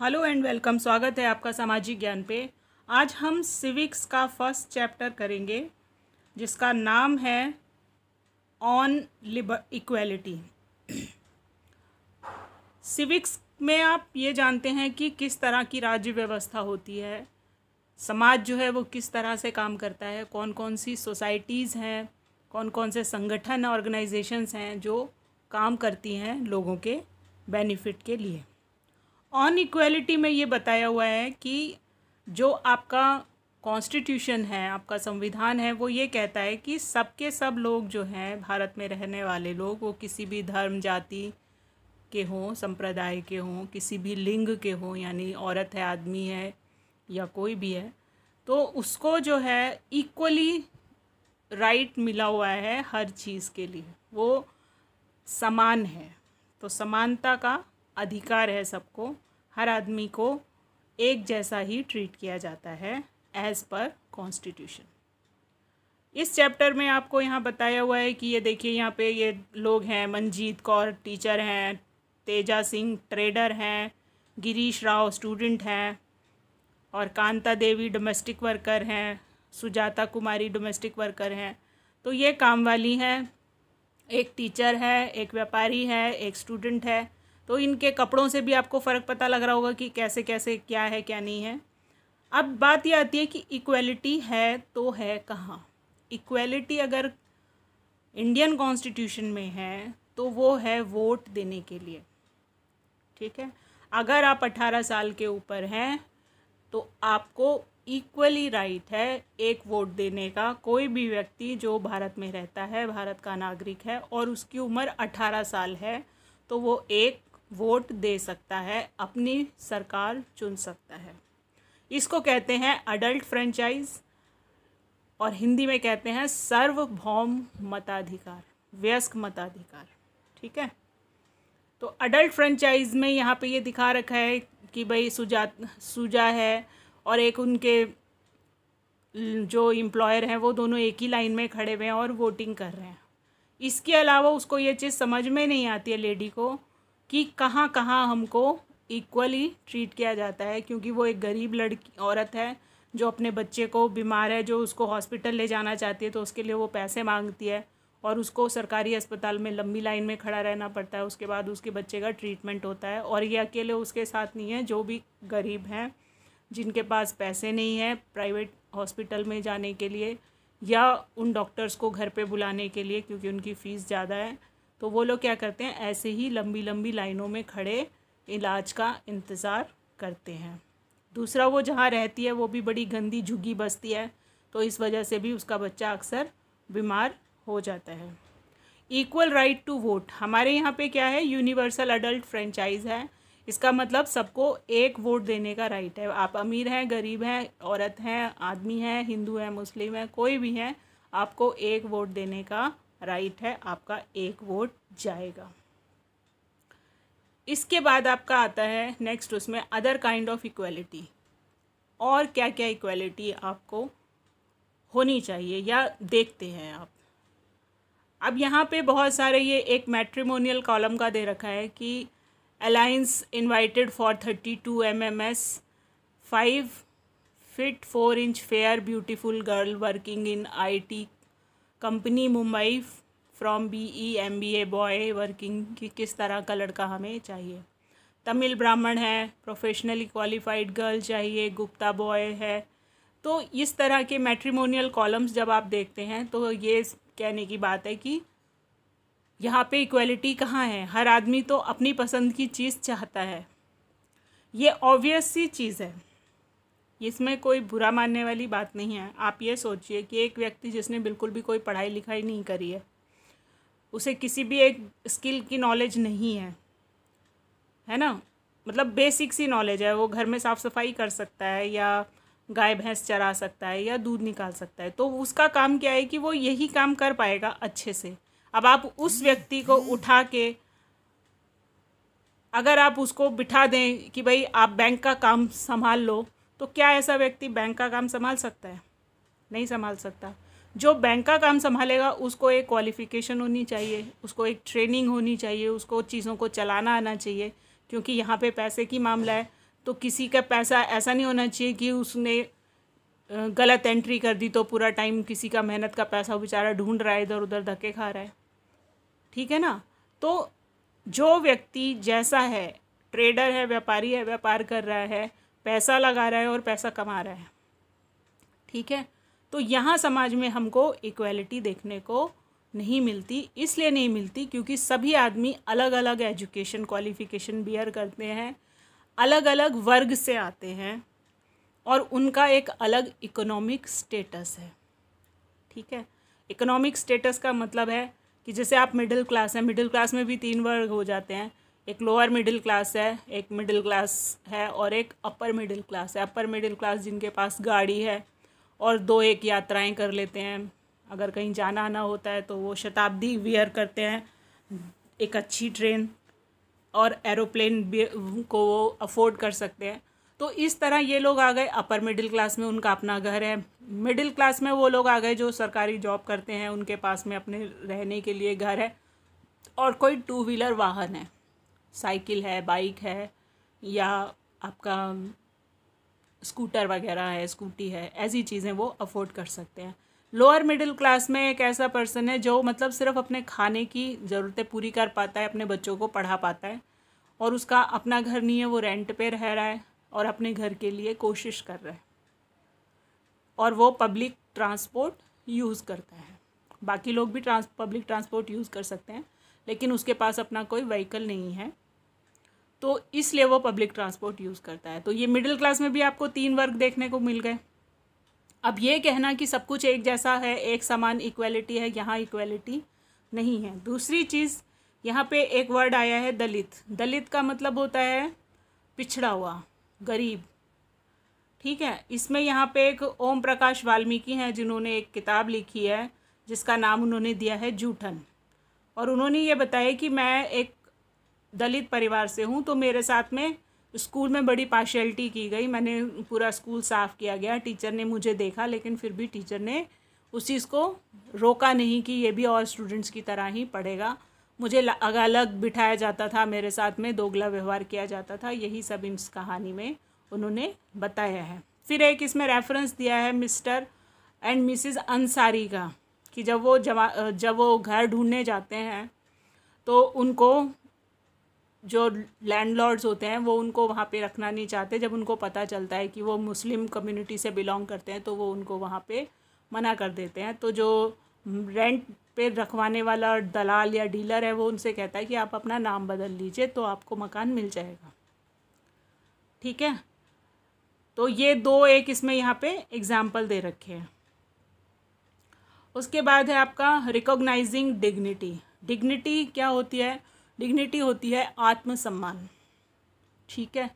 hello and welcome स्वागत है आपका सामाजिक ज्ञान पे आज हम सिविक्स का फर्स्ट चैप्टर करेंगे जिसका नाम है ऑन लिबर इक्वेलिटी सिविक्स में आप ये जानते हैं कि किस तरह की राज्य व्यवस्था होती है समाज जो है वो किस तरह से काम करता है कौन कौन सी सोसाइटीज़ हैं कौन कौन से संगठन ऑर्गेनाइजेशंस हैं जो काम करती हैं लोगों के बेनिफिट के लिए ऑन इक्वलिटी में ये बताया हुआ है कि जो आपका कॉन्स्टिट्यूशन है आपका संविधान है वो ये कहता है कि सबके सब लोग जो हैं भारत में रहने वाले लोग वो किसी भी धर्म जाति के हों संप्रदाय के हों किसी भी लिंग के हों यानी औरत है आदमी है या कोई भी है तो उसको जो है इक्वली राइट मिला हुआ है हर चीज़ के लिए वो समान है तो समानता का अधिकार है सबको हर आदमी को एक जैसा ही ट्रीट किया जाता है एज़ पर कॉन्स्टिट्यूशन इस चैप्टर में आपको यहाँ बताया हुआ है कि ये देखिए यहाँ पे ये लोग हैं मंजीत कौर टीचर हैं तेजा सिंह ट्रेडर हैं गिरीश राव स्टूडेंट हैं और कांता देवी डोमेस्टिक वर्कर हैं सुजाता कुमारी डोमेस्टिक वर्कर हैं तो ये काम वाली हैं एक टीचर है एक व्यापारी है एक स्टूडेंट है तो इनके कपड़ों से भी आपको फ़र्क पता लग रहा होगा कि कैसे कैसे क्या है क्या नहीं है अब बात यह आती है कि इक्वलिटी है तो है कहाँ इक्वलिटी अगर इंडियन कॉन्स्टिट्यूशन में है तो वो है वोट देने के लिए ठीक है अगर आप अठारह साल के ऊपर हैं तो आपको इक्वली राइट right है एक वोट देने का कोई भी व्यक्ति जो भारत में रहता है भारत का नागरिक है और उसकी उम्र अठारह साल है तो वो एक वोट दे सकता है अपनी सरकार चुन सकता है इसको कहते हैं अडल्ट फ्रेंचाइज और हिंदी में कहते हैं सर्वभौम मताधिकार व्यस्क मताधिकार ठीक है तो अडल्ट फ्रेंचाइज में यहाँ पे ये दिखा रखा है कि भाई सुजा सुजा है और एक उनके जो एम्प्लॉयर हैं वो दोनों एक ही लाइन में खड़े हुए हैं और वोटिंग कर रहे हैं इसके अलावा उसको ये चीज़ समझ में नहीं आती है लेडी को कि कहाँ कहाँ हमको इक्वली ट्रीट किया जाता है क्योंकि वो एक गरीब लड़की औरत है जो अपने बच्चे को बीमार है जो उसको हॉस्पिटल ले जाना चाहती है तो उसके लिए वो पैसे मांगती है और उसको सरकारी अस्पताल में लंबी लाइन में खड़ा रहना पड़ता है उसके बाद उसके बच्चे का ट्रीटमेंट होता है और ये अकेले उसके साथ नहीं है जो भी गरीब हैं जिनके पास पैसे नहीं हैं प्राइवेट हॉस्पिटल में जाने के लिए या उन डॉक्टर्स को घर पे बुलाने के लिए क्योंकि उनकी फ़ीस ज़्यादा है तो वो लोग क्या करते हैं ऐसे ही लंबी लंबी लाइनों में खड़े इलाज का इंतज़ार करते हैं दूसरा वो जहाँ रहती है वो भी बड़ी गंदी झुग्गी बसती है तो इस वजह से भी उसका बच्चा अक्सर बीमार हो जाता है इक्वल राइट टू वोट हमारे यहाँ पे क्या है यूनिवर्सल अडल्ट फ्रेंचाइज है इसका मतलब सबको एक वोट देने का राइट है आप अमीर हैं गरीब हैं औरत हैं आदमी हैं हिंदू हैं मुस्लिम हैं कोई भी हैं आपको एक वोट देने का राइट है आपका एक वोट जाएगा इसके बाद आपका आता है नेक्स्ट उसमें अदर काइंड ऑफ इक्वलिटी और क्या क्या इक्वलिटी आपको होनी चाहिए या देखते हैं आप अब यहाँ पे बहुत सारे ये एक मैट्रिमोनियल कॉलम का दे रखा है कि alliance invited for thirty two M M S five feet four inch fair beautiful girl working in I T company Mumbai from B E M B A boy working कि किस तरह का लड़का हमें चाहिए तमिल ब्राह्मण है प्रोफेशनली क्वालिफाइड गर्ल चाहिए गुप्ता बॉय है तो इस तरह के मैट्रिमोनियल कॉलम्स जब आप देखते हैं तो ये कहने की बात है कि यहाँ पे इक्वलिटी कहाँ है हर आदमी तो अपनी पसंद की चीज़ चाहता है ये ऑब्वियस सी चीज़ है इसमें कोई बुरा मानने वाली बात नहीं है आप ये सोचिए कि एक व्यक्ति जिसने बिल्कुल भी कोई पढ़ाई लिखाई नहीं करी है उसे किसी भी एक स्किल की नॉलेज नहीं है है ना मतलब बेसिक सी नॉलेज है वो घर में साफ़ सफाई कर सकता है या गाय भैंस चरा सकता है या दूध निकाल सकता है तो उसका काम क्या है कि वो यही काम कर पाएगा अच्छे से अब आप उस व्यक्ति को उठा के अगर आप उसको बिठा दें कि भाई आप बैंक का काम संभाल लो तो क्या ऐसा व्यक्ति बैंक का काम संभाल सकता है नहीं संभाल सकता जो बैंक का काम संभालेगा उसको एक क्वालिफ़िकेशन होनी चाहिए उसको एक ट्रेनिंग होनी चाहिए उसको चीज़ों को चलाना आना चाहिए क्योंकि यहाँ पे पैसे की मामला है तो किसी का पैसा ऐसा नहीं होना चाहिए कि उसने गलत एंट्री कर दी तो पूरा टाइम किसी का मेहनत का पैसा बेचारा ढूंढ रहा है इधर उधर धक्के खा रहा है ठीक है ना तो जो व्यक्ति जैसा है ट्रेडर है व्यापारी है व्यापार कर रहा है पैसा लगा रहा है और पैसा कमा रहा है ठीक है तो यहाँ समाज में हमको इक्वलिटी देखने को नहीं मिलती इसलिए नहीं मिलती क्योंकि सभी आदमी अलग अलग एजुकेशन क्वालिफिकेशन बियर करते हैं अलग अलग वर्ग से आते हैं और उनका एक अलग इकोनॉमिक स्टेटस है ठीक है इकोनॉमिक स्टेटस का मतलब है कि जैसे आप मिडिल क्लास हैं मिडिल क्लास में भी तीन वर्ग हो जाते हैं एक लोअर मिडिल क्लास है एक मिडिल क्लास है और एक अपर मिडिल क्लास है अपर मिडिल क्लास जिनके पास गाड़ी है और दो एक यात्राएं कर लेते हैं अगर कहीं जाना आना होता है तो वो शताब्दी वियर करते हैं एक अच्छी ट्रेन और एरोप्लेन को वो अफोर्ड कर सकते हैं तो इस तरह ये लोग आ गए अपर मिडिल क्लास में उनका अपना घर है मिडिल क्लास में वो लोग आ गए जो सरकारी जॉब करते हैं उनके पास में अपने रहने के लिए घर है और कोई टू व्हीलर वाहन है साइकिल है बाइक है या आपका स्कूटर वगैरह है स्कूटी है ऐसी चीज़ें वो अफोर्ड कर सकते हैं लोअर मिडिल क्लास में एक ऐसा पर्सन है जो मतलब सिर्फ अपने खाने की ज़रूरतें पूरी कर पाता है अपने बच्चों को पढ़ा पाता है और उसका अपना घर नहीं है वो रेंट पे रह रहा है और अपने घर के लिए कोशिश कर रहा है और वो पब्लिक ट्रांसपोर्ट यूज़ करता है बाकी लोग भी ट्रांस पब्लिक ट्रांसपोर्ट यूज़ कर सकते हैं लेकिन उसके पास अपना कोई व्हीकल नहीं है तो इसलिए वो पब्लिक ट्रांसपोर्ट यूज़ करता है तो ये मिडिल क्लास में भी आपको तीन वर्ग देखने को मिल गए अब ये कहना कि सब कुछ एक जैसा है एक समान इक्वलिटी है यहाँ इक्वलिटी नहीं है दूसरी चीज़ यहाँ पे एक वर्ड आया है दलित दलित का मतलब होता है पिछड़ा हुआ गरीब ठीक है इसमें यहाँ पे एक ओम प्रकाश वाल्मीकि हैं जिन्होंने एक किताब लिखी है जिसका नाम उन्होंने दिया है जूठन और उन्होंने ये बताया कि मैं एक दलित परिवार से हूँ तो मेरे साथ में स्कूल में बड़ी पार्शलिटी की गई मैंने पूरा स्कूल साफ़ किया गया टीचर ने मुझे देखा लेकिन फिर भी टीचर ने उस चीज़ को रोका नहीं कि ये भी और स्टूडेंट्स की तरह ही पढ़ेगा मुझे अलग बिठाया जाता था मेरे साथ में दोगला व्यवहार किया जाता था यही सब इस कहानी में उन्होंने बताया है फिर एक इसमें रेफरेंस दिया है मिस्टर एंड मिसिज अंसारी का कि जब वो जवा जब वो घर ढूंढने जाते हैं तो उनको जो लैंडलॉर्ड्स होते हैं वो उनको वहाँ पे रखना नहीं चाहते जब उनको पता चलता है कि वो मुस्लिम कम्युनिटी से बिलोंग करते हैं तो वो उनको वहाँ पे मना कर देते हैं तो जो रेंट पे रखवाने वाला दलाल या डीलर है वो उनसे कहता है कि आप अपना नाम बदल लीजिए तो आपको मकान मिल जाएगा ठीक है तो ये दो एक इसमें यहाँ पे एग्ज़ाम्पल दे रखे हैं उसके बाद है आपका रिकॉग्नाइजिंग डिग्निटी डिग्निटी क्या होती है डिग्निटी होती है आत्मसम्मान ठीक है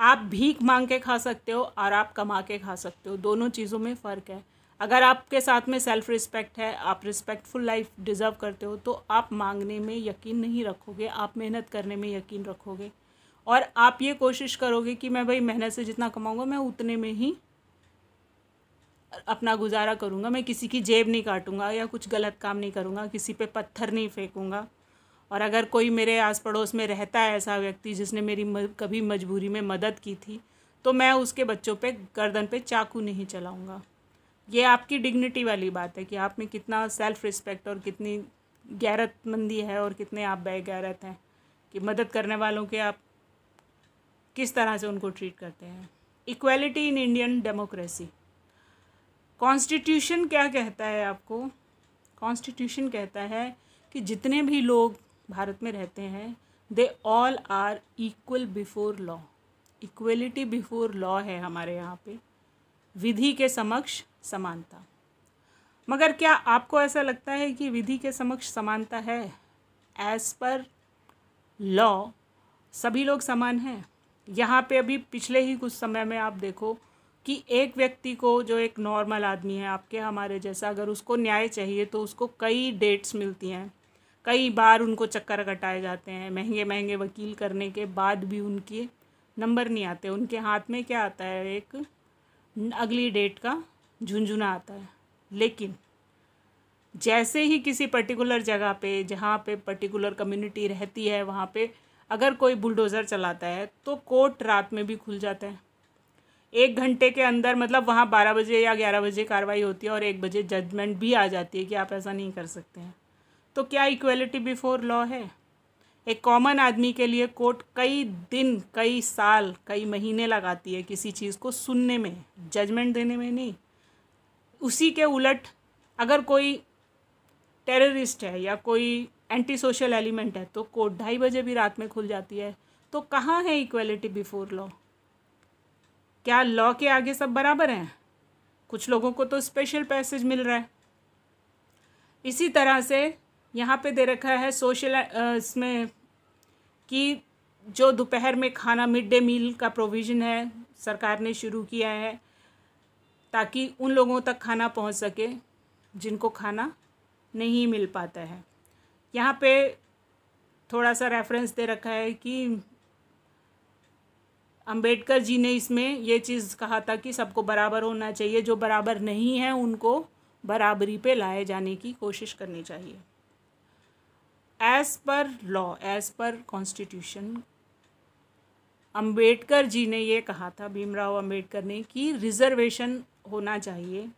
आप भीख मांग के खा सकते हो और आप कमा के खा सकते हो दोनों चीज़ों में फ़र्क है अगर आपके साथ में सेल्फ रिस्पेक्ट है आप रिस्पेक्टफुल लाइफ डिज़र्व करते हो तो आप मांगने में यकीन नहीं रखोगे आप मेहनत करने में यकीन रखोगे और आप ये कोशिश करोगे कि मैं भाई मेहनत से जितना कमाऊँगा मैं उतने में ही अपना गुजारा करूँगा मैं किसी की जेब नहीं काटूँगा या कुछ गलत काम नहीं करूँगा किसी पे पत्थर नहीं फेंकूँगा और अगर कोई मेरे आस पड़ोस में रहता है ऐसा व्यक्ति जिसने मेरी कभी मजबूरी में मदद की थी तो मैं उसके बच्चों पे गर्दन पे चाकू नहीं चलाऊँगा ये आपकी डिग्निटी वाली बात है कि आप में कितना सेल्फ़ रिस्पेक्ट और कितनी गैरतमंदी है और कितने आप बेगैरत हैं कि मदद करने वालों के आप किस तरह से उनको ट्रीट करते हैं equality in Indian democracy constitution क्या कहता है आपको कॉन्स्टिट्यूशन कहता है कि जितने भी लोग भारत में रहते हैं they all are equal before law equality before law है हमारे यहाँ पे विधि के समक्ष समानता मगर क्या आपको ऐसा लगता है कि विधि के समक्ष समानता है एज पर लॉ सभी लोग समान हैं यहाँ पे अभी पिछले ही कुछ समय में आप देखो कि एक व्यक्ति को जो एक नॉर्मल आदमी है आपके हमारे जैसा अगर उसको न्याय चाहिए तो उसको कई डेट्स मिलती हैं कई बार उनको चक्कर कटाए जाते हैं महंगे महंगे वकील करने के बाद भी उनके नंबर नहीं आते उनके हाथ में क्या आता है एक अगली डेट का झुंझुना आता है लेकिन जैसे ही किसी पर्टिकुलर जगह पे जहाँ पे पर्टिकुलर कम्युनिटी रहती है वहाँ पे अगर कोई बुलडोज़र चलाता है तो कोर्ट रात में भी खुल जाता है एक घंटे के अंदर मतलब वहाँ बारह बजे या ग्यारह बजे कार्रवाई होती है और एक बजे जजमेंट भी आ जाती है कि आप ऐसा नहीं कर सकते हैं तो क्या इक्वलिटी बिफोर लॉ है एक कॉमन आदमी के लिए कोर्ट कई दिन कई साल कई महीने लगाती है किसी चीज़ को सुनने में जजमेंट देने में नहीं उसी के उलट अगर कोई टेररिस्ट है या कोई एंटी सोशल एलिमेंट है तो कोर्ट ढाई बजे भी रात में खुल जाती है तो कहाँ है इक्वलिटी बिफोर लॉ क्या लॉ के आगे सब बराबर हैं कुछ लोगों को तो स्पेशल पैसेज मिल रहा है इसी तरह से यहाँ पे दे रखा है सोशल इसमें कि जो दोपहर में खाना मिड डे मील का प्रोविज़न है सरकार ने शुरू किया है ताकि उन लोगों तक खाना पहुँच सके जिनको खाना नहीं मिल पाता है यहाँ पे थोड़ा सा रेफरेंस दे रखा है कि अंबेडकर जी ने इसमें यह चीज़ कहा था कि सबको बराबर होना चाहिए जो बराबर नहीं है उनको बराबरी पे लाए जाने की कोशिश करनी चाहिए as per law as per constitution Ambedkar ji ने ये कहा था भीमराव अंबेडकर ने कि रिजर्वेशन होना चाहिए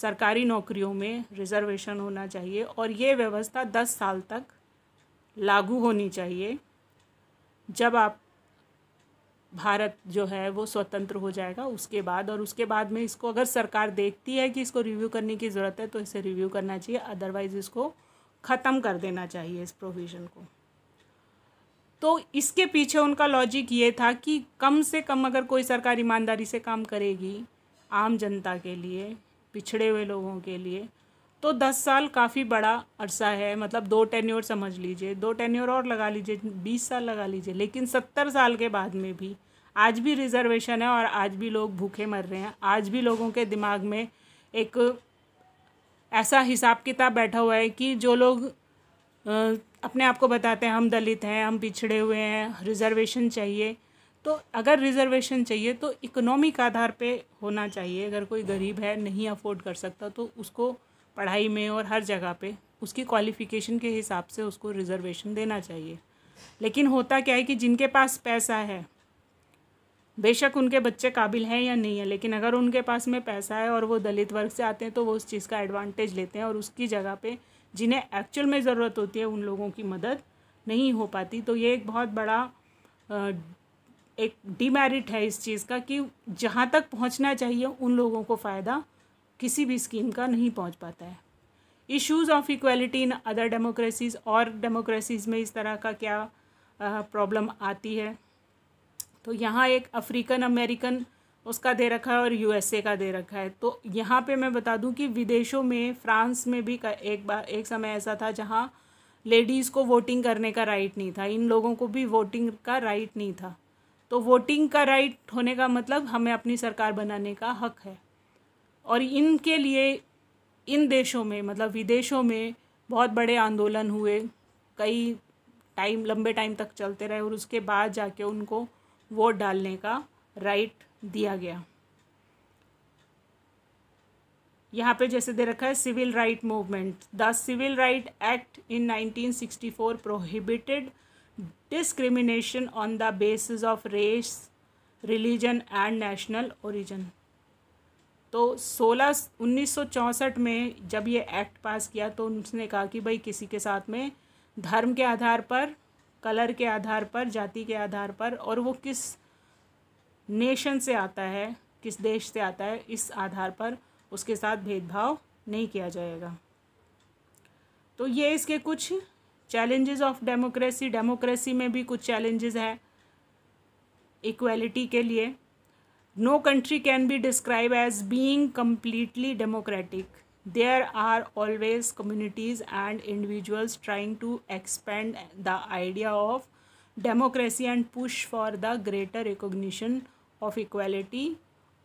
सरकारी नौकरियों में रिजर्वेशन होना चाहिए और ये व्यवस्था दस साल तक लागू होनी चाहिए जब आप भारत जो है वो स्वतंत्र हो जाएगा उसके बाद और उसके बाद में इसको अगर सरकार देखती है कि इसको रिव्यू करने की ज़रूरत है तो इसे रिव्यू करना चाहिए अदरवाइज़ इसको ख़त्म कर देना चाहिए इस प्रोविज़न को तो इसके पीछे उनका लॉजिक ये था कि कम से कम अगर कोई सरकार ईमानदारी से काम करेगी आम जनता के लिए पिछड़े हुए लोगों के लिए तो दस साल काफ़ी बड़ा अरसा है मतलब दो टेन्योर समझ लीजिए दो टेन्योर और लगा लीजिए बीस साल लगा लीजिए लेकिन सत्तर साल के बाद में भी आज भी रिजर्वेशन है और आज भी लोग भूखे मर रहे हैं आज भी लोगों के दिमाग में एक ऐसा हिसाब किताब बैठा हुआ है कि जो लोग अपने आप को बताते हैं हम दलित हैं हम पिछड़े हुए हैं रिजर्वेशन चाहिए तो अगर रिजर्वेशन चाहिए तो इकोनॉमिक आधार पे होना चाहिए अगर कोई गरीब है नहीं अफोर्ड कर सकता तो उसको पढ़ाई में और हर जगह पे उसकी क्वालिफ़िकेशन के हिसाब से उसको रिजर्वेशन देना चाहिए लेकिन होता क्या है कि जिनके पास पैसा है बेशक उनके बच्चे काबिल हैं या नहीं है लेकिन अगर उनके पास में पैसा है और वो दलित वर्ग से आते हैं तो वो उस चीज़ का एडवांटेज लेते हैं और उसकी जगह पे जिन्हें एक्चुअल में ज़रूरत होती है उन लोगों की मदद नहीं हो पाती तो ये एक बहुत बड़ा एक डिमेरिट है इस चीज़ का कि जहाँ तक पहुँचना चाहिए उन लोगों को फ़ायदा किसी भी स्कीम का नहीं पहुँच पाता है issues of equality in other democracies और डेमोक्रेसीज़ में इस तरह का क्या प्रॉब्लम आती है तो यहाँ एक अफ्रीकन अमेरिकन उसका दे रखा है और यूएसए का दे रखा है तो यहाँ पे मैं बता दूँ कि विदेशों में फ्रांस में भी एक बार एक समय ऐसा था जहाँ लेडीज़ को वोटिंग करने का राइट नहीं था इन लोगों को भी वोटिंग का राइट नहीं था तो वोटिंग का राइट होने का मतलब हमें अपनी सरकार बनाने का हक है और इनके लिए इन देशों में मतलब विदेशों में बहुत बड़े आंदोलन हुए कई टाइम लंबे टाइम तक चलते रहे और उसके बाद जाके उनको वोट डालने का राइट दिया गया यहाँ पे जैसे दे रखा है civil right movement the civil right act in 1964 prohibited discrimination on the basis of race religion and national origin तो 16 1964 में जब ये एक्ट पास किया तो उसने कहा कि भाई किसी के साथ में धर्म के आधार पर कलर के आधार पर जाति के आधार पर और वो किस नेशन से आता है किस देश से आता है इस आधार पर उसके साथ भेदभाव नहीं किया जाएगा तो ये इसके कुछ चैलेंजेस ऑफ डेमोक्रेसी डेमोक्रेसी में भी कुछ चैलेंजेस हैं इक्वलिटी के लिए no country can be describe as being completely democratic there are always communities and individuals trying to expand the idea of democracy and push for the greater recognition of equality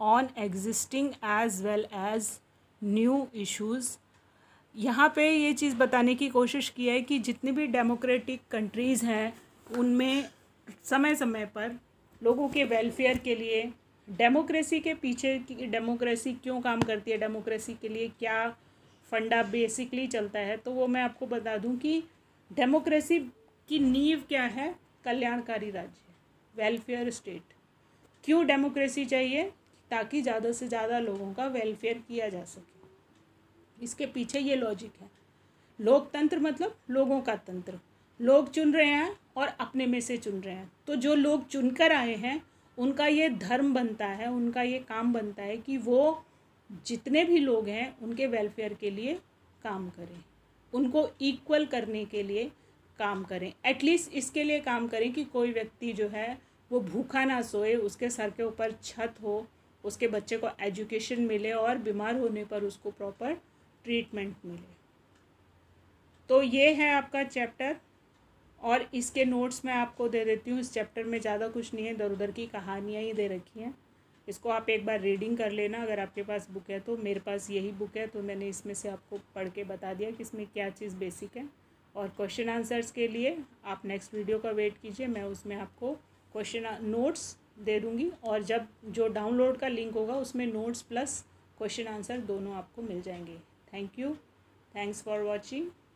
on existing as well as new issues यहाँ पर ये चीज़ बताने की कोशिश की है कि जितनी भी डेमोक्रेटिक कंट्रीज़ हैं उनमें समय समय पर लोगों के वेलफेयर के लिए डेमोक्रेसी के पीछे की डेमोक्रेसी क्यों काम करती है डेमोक्रेसी के लिए क्या फंडा बेसिकली चलता है तो वो मैं आपको बता दूं कि डेमोक्रेसी की नींव क्या है कल्याणकारी राज्य वेलफेयर स्टेट क्यों डेमोक्रेसी चाहिए ताकि ज़्यादा से ज़्यादा लोगों का वेलफेयर किया जा सके इसके पीछे ये लॉजिक है लोकतंत्र मतलब लोगों का तंत्र लोग चुन रहे हैं और अपने में से चुन रहे हैं तो जो लोग चुनकर आए हैं उनका ये धर्म बनता है उनका ये काम बनता है कि वो जितने भी लोग हैं उनके वेलफेयर के लिए काम करें उनको इक्वल करने के लिए काम करें एटलीस्ट इसके लिए काम करें कि कोई व्यक्ति जो है वो भूखा ना सोए उसके सर के ऊपर छत हो उसके बच्चे को एजुकेशन मिले और बीमार होने पर उसको प्रॉपर ट्रीटमेंट मिले तो ये है आपका चैप्टर और इसके नोट्स मैं आपको दे देती हूँ इस चैप्टर में ज़्यादा कुछ नहीं है इधर उधर की कहानियाँ ही दे रखी हैं इसको आप एक बार रीडिंग कर लेना अगर आपके पास बुक है तो मेरे पास यही बुक है तो मैंने इसमें से आपको पढ़ के बता दिया कि इसमें क्या चीज़ बेसिक है और क्वेश्चन आंसर्स के लिए आप नेक्स्ट वीडियो का वेट कीजिए मैं उसमें आपको क्वेश्चन नोट्स दे दूँगी और जब जो डाउनलोड का लिंक होगा उसमें नोट्स प्लस क्वेश्चन आंसर दोनों आपको मिल जाएंगे thank you thanks for watching